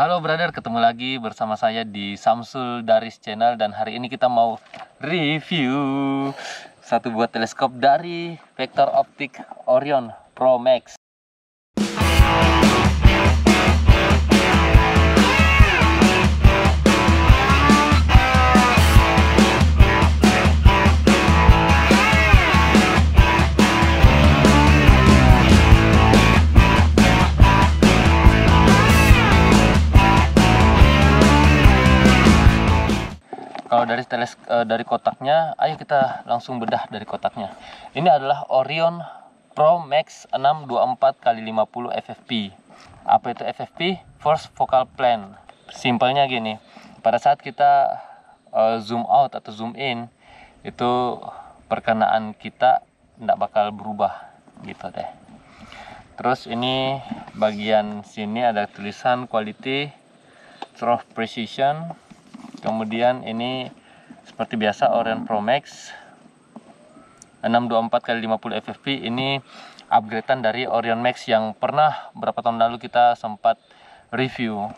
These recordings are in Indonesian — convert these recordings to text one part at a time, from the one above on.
Halo brother, ketemu lagi bersama saya di Samsul Daris Channel dan hari ini kita mau review satu buah teleskop dari Vector Optik Orion Pro Max. Eh, dari kotaknya, ayo kita langsung bedah dari kotaknya. Ini adalah Orion Pro Max 624 x 50 FFP. Apa itu FFP? First Focal Plane. Simpelnya gini, pada saat kita uh, zoom out atau zoom in, itu perkenaan kita tidak bakal berubah gitu deh. Terus ini bagian sini ada tulisan quality, trough precision, kemudian ini seperti biasa Orion Pro Max 624 kali 50 FFP ini upgradean dari Orion Max yang pernah berapa tahun lalu kita sempat review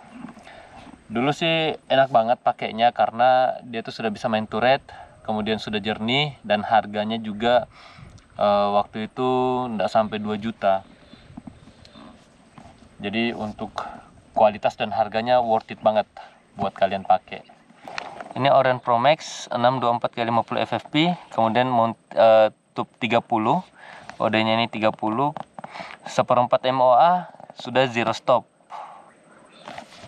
dulu sih enak banget pakainya karena dia tuh sudah bisa main turret kemudian sudah jernih dan harganya juga e, waktu itu tidak sampai 2 juta jadi untuk kualitas dan harganya worth it banget buat kalian pakai ini Orion Pro Max 624 kali 50 FFP kemudian mount uh, eh, tub 30 odenya ini 30 seperempat MOA sudah zero stop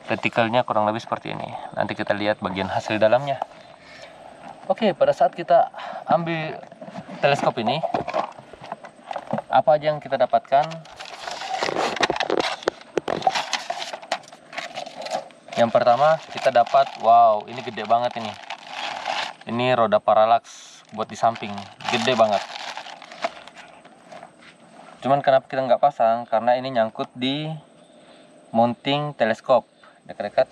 vertikalnya kurang lebih seperti ini nanti kita lihat bagian hasil dalamnya oke pada saat kita ambil teleskop ini apa aja yang kita dapatkan Yang pertama kita dapat, wow ini gede banget ini. Ini roda paralaks buat di samping, gede banget. Cuman kenapa kita nggak pasang? Karena ini nyangkut di mounting teleskop dekat-dekat.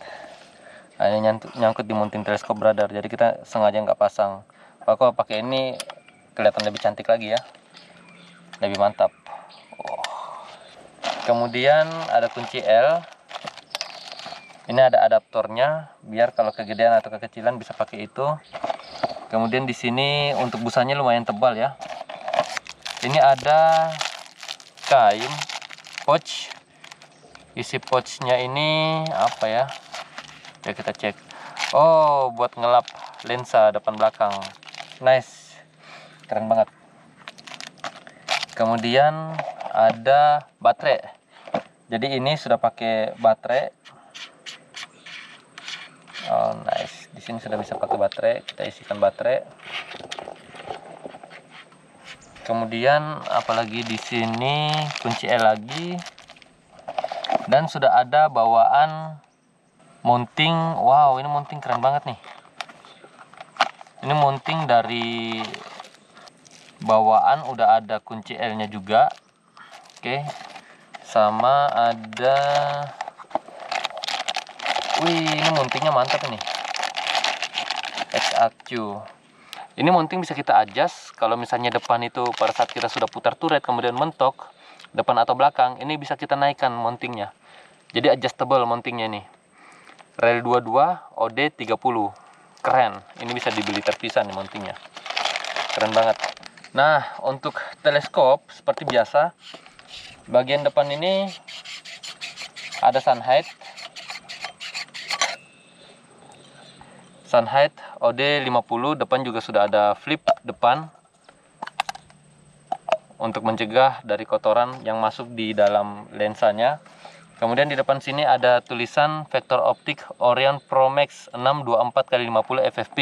ini nyangkut di mounting teleskop radar, jadi kita sengaja nggak pasang. Pak pakai ini kelihatan lebih cantik lagi ya, lebih mantap. Kemudian ada kunci L ini ada adaptornya biar kalau kegedean atau kekecilan bisa pakai itu kemudian di sini untuk busanya lumayan tebal ya ini ada kain pouch isi pouchnya ini apa ya ya kita cek oh buat ngelap lensa depan belakang nice keren banget kemudian ada baterai jadi ini sudah pakai baterai oh nice di sini sudah bisa pakai baterai kita isikan baterai kemudian apalagi di sini kunci L lagi dan sudah ada bawaan mounting wow ini mounting keren banget nih ini mounting dari bawaan udah ada kunci L nya juga oke okay. sama ada Wih, ini mountingnya mantap ini. XAQ. Ini mounting bisa kita adjust kalau misalnya depan itu pada saat kita sudah putar turret kemudian mentok depan atau belakang, ini bisa kita naikkan mountingnya. Jadi adjustable mountingnya ini. Rel 22 OD 30. Keren. Ini bisa dibeli terpisah nih mountingnya. Keren banget. Nah, untuk teleskop seperti biasa bagian depan ini ada sun height sun height OD50 depan juga sudah ada flip depan untuk mencegah dari kotoran yang masuk di dalam lensanya kemudian di depan sini ada tulisan Vector optik Orion Pro Max 624x50 FFP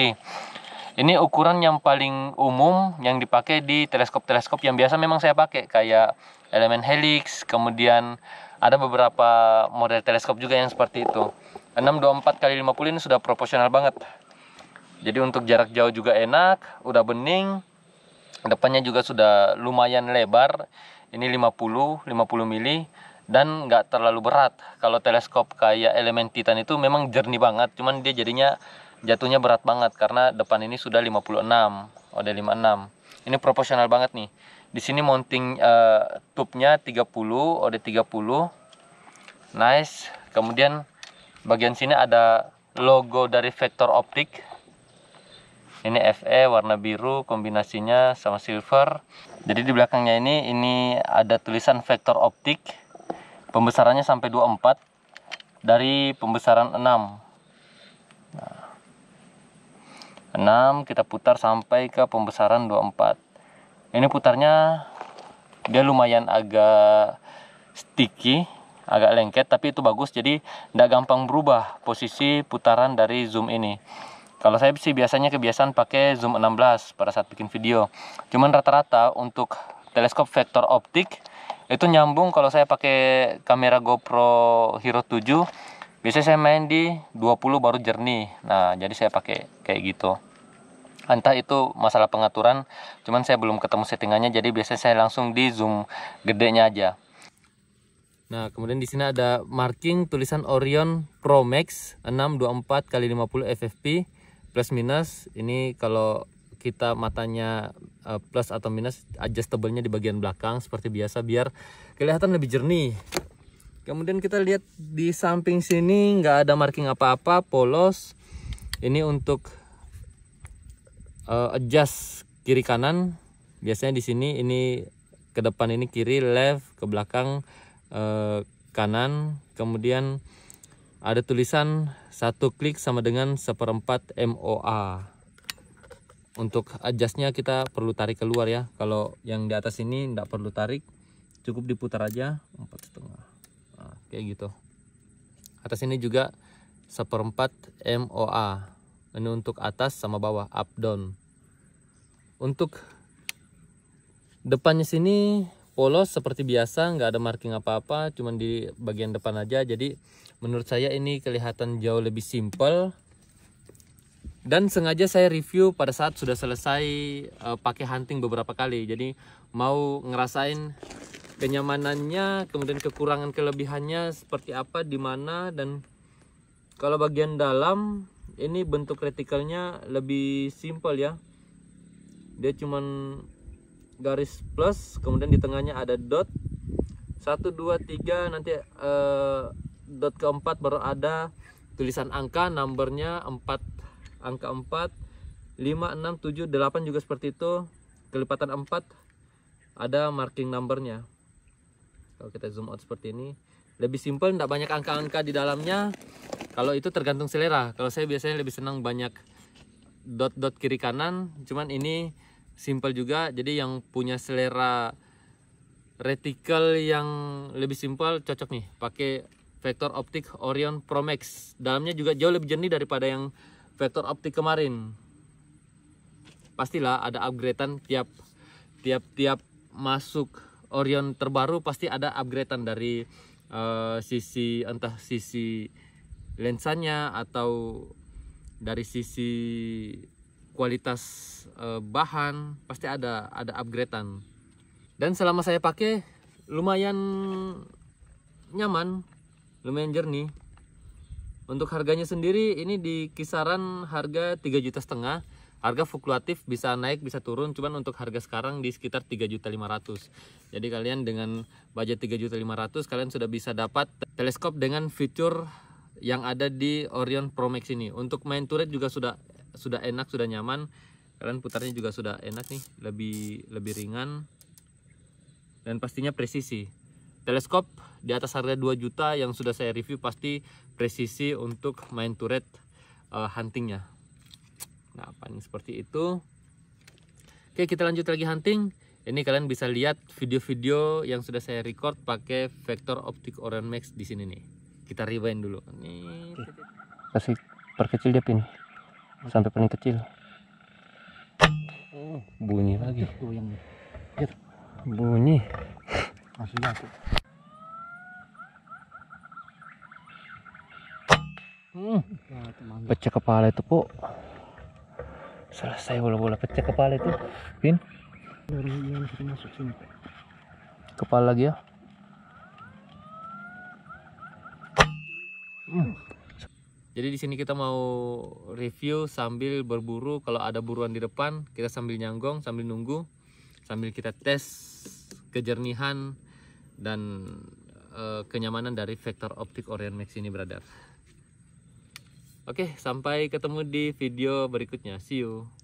ini ukuran yang paling umum yang dipakai di teleskop-teleskop yang biasa memang saya pakai kayak elemen helix kemudian ada beberapa model teleskop juga yang seperti itu 624 kali 50 ini sudah proporsional banget jadi untuk jarak jauh juga enak udah bening depannya juga sudah lumayan lebar ini 50 50 mili dan nggak terlalu berat kalau teleskop kayak elemen titan itu memang jernih banget cuman dia jadinya jatuhnya berat banget karena depan ini sudah 56 udah 56 ini proporsional banget nih di sini mounting uh, tubnya 30 ode 30 nice kemudian bagian sini ada logo dari Vector optik ini FE warna biru kombinasinya sama silver jadi di belakangnya ini ini ada tulisan vektor optik pembesarannya sampai 24 dari pembesaran 6 nah, 6 kita putar sampai ke pembesaran 24 ini putarnya dia lumayan agak sticky agak lengket tapi itu bagus jadi tidak gampang berubah posisi putaran dari zoom ini kalau saya sih biasanya kebiasaan pakai zoom 16 pada saat bikin video. Cuman rata-rata untuk teleskop vektor optik itu nyambung kalau saya pakai kamera GoPro Hero 7 biasanya saya main di 20 baru jernih nah jadi saya pakai kayak gitu entah itu masalah pengaturan cuman saya belum ketemu settingannya jadi biasanya saya langsung di zoom gedenya aja Nah, kemudian di sini ada marking tulisan Orion Pro Max 624 x 50 FFP plus minus ini kalau kita matanya eh, plus atau minus adjustable-nya di bagian belakang seperti biasa biar kelihatan lebih jernih kemudian kita lihat di samping sini nggak ada marking apa-apa polos ini untuk uh, adjust kiri kanan biasanya di sini ini ke depan ini kiri left ke belakang uh, kanan kemudian ada tulisan satu klik sama dengan seperempat MOA untuk adjustnya kita perlu tarik keluar ya kalau yang di atas ini tidak perlu tarik cukup diputar aja empat setengah nah, kayak gitu atas ini juga seperempat MOA ini untuk atas sama bawah up down untuk depannya sini polos seperti biasa nggak ada marking apa-apa cuman di bagian depan aja jadi menurut saya ini kelihatan jauh lebih simple dan sengaja saya review pada saat sudah selesai uh, pakai hunting beberapa kali jadi mau ngerasain kenyamanannya kemudian kekurangan kelebihannya seperti apa di mana dan kalau bagian dalam ini bentuk retikalnya lebih simple ya dia cuman garis plus kemudian di tengahnya ada dot satu dua tiga nanti uh, dot keempat baru ada tulisan angka numbernya 4 angka 4 5 6 7 8 juga seperti itu kelipatan 4 ada marking numbernya kalau kita zoom out seperti ini lebih simpel tidak banyak angka-angka di dalamnya kalau itu tergantung selera kalau saya biasanya lebih senang banyak dot-dot kiri kanan cuman ini simple juga jadi yang punya selera reticle yang lebih simpel cocok nih pakai vektor optik Orion Pro Max. Dalamnya juga jauh lebih jernih daripada yang vektor optik kemarin. Pastilah ada upgradean tiap tiap tiap masuk Orion terbaru pasti ada upgradean dari uh, sisi entah sisi lensanya atau dari sisi kualitas uh, bahan pasti ada ada upgradean. Dan selama saya pakai lumayan nyaman lumayan jernih untuk harganya sendiri ini di kisaran harga 3 juta setengah harga fluktuatif bisa naik bisa turun cuman untuk harga sekarang di sekitar juta 3.500 jadi kalian dengan budget juta 3.500 kalian sudah bisa dapat teleskop dengan fitur yang ada di Orion Pro Max ini untuk main turret juga sudah sudah enak sudah nyaman kalian putarnya juga sudah enak nih lebih lebih ringan dan pastinya presisi teleskop di atas harga 2 juta yang sudah saya review pasti presisi untuk main turret uh, huntingnya nah paling seperti itu oke kita lanjut lagi hunting ini kalian bisa lihat video-video yang sudah saya record pakai vektor optik Orion Max di sini nih kita rewind dulu nih kasih perkecil dia pin sampai paling kecil oh, bunyi lagi bunyi kasih aku hmm. pecah kepala itu kok selesai bola-bola pecah kepala itu pin kepala lagi ya hmm. Jadi di sini kita mau review sambil berburu. Kalau ada buruan di depan, kita sambil nyanggong, sambil nunggu, sambil kita tes kejernihan dan e, kenyamanan dari vektor optik Orion Max ini brother. Oke, sampai ketemu di video berikutnya. See you.